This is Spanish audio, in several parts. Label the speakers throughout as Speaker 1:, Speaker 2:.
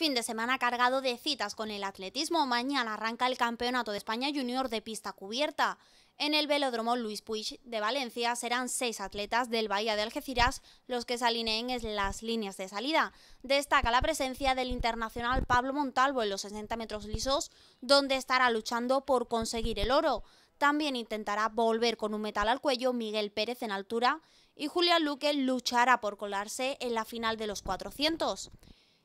Speaker 1: Fin de semana cargado de citas con el atletismo. Mañana arranca el Campeonato de España Junior de pista cubierta. En el velódromo Luis Puig de Valencia serán seis atletas del Bahía de Algeciras los que se alineen en las líneas de salida. Destaca la presencia del internacional Pablo Montalvo en los 60 metros lisos, donde estará luchando por conseguir el oro. También intentará volver con un metal al cuello Miguel Pérez en altura y Julián Luque luchará por colarse en la final de los 400.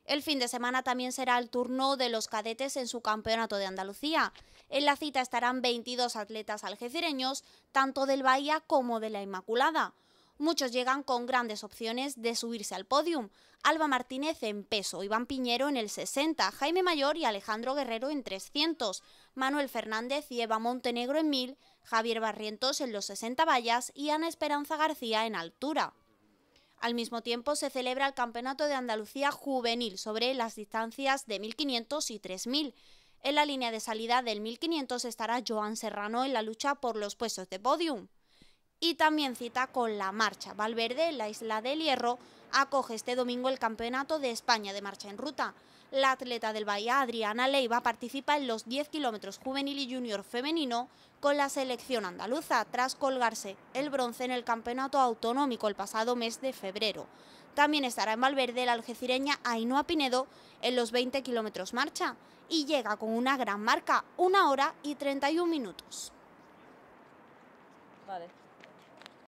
Speaker 1: El fin de semana también será el turno de los cadetes en su campeonato de Andalucía. En la cita estarán 22 atletas algecireños, tanto del Bahía como de la Inmaculada. Muchos llegan con grandes opciones de subirse al podium. Alba Martínez en peso, Iván Piñero en el 60, Jaime Mayor y Alejandro Guerrero en 300, Manuel Fernández y Eva Montenegro en 1000, Javier Barrientos en los 60 vallas y Ana Esperanza García en altura. Al mismo tiempo se celebra el Campeonato de Andalucía Juvenil sobre las distancias de 1500 y 3000. En la línea de salida del 1500 estará Joan Serrano en la lucha por los puestos de podium y también cita con la marcha. Valverde, la isla del Hierro, acoge este domingo el Campeonato de España de Marcha en Ruta. La atleta del Bahía, Adriana Leiva, participa en los 10 kilómetros juvenil y junior femenino con la selección andaluza, tras colgarse el bronce en el Campeonato Autonómico el pasado mes de febrero. También estará en Valverde la algecireña Ainhoa Pinedo en los 20 kilómetros marcha y llega con una gran marca, una hora y 31 minutos.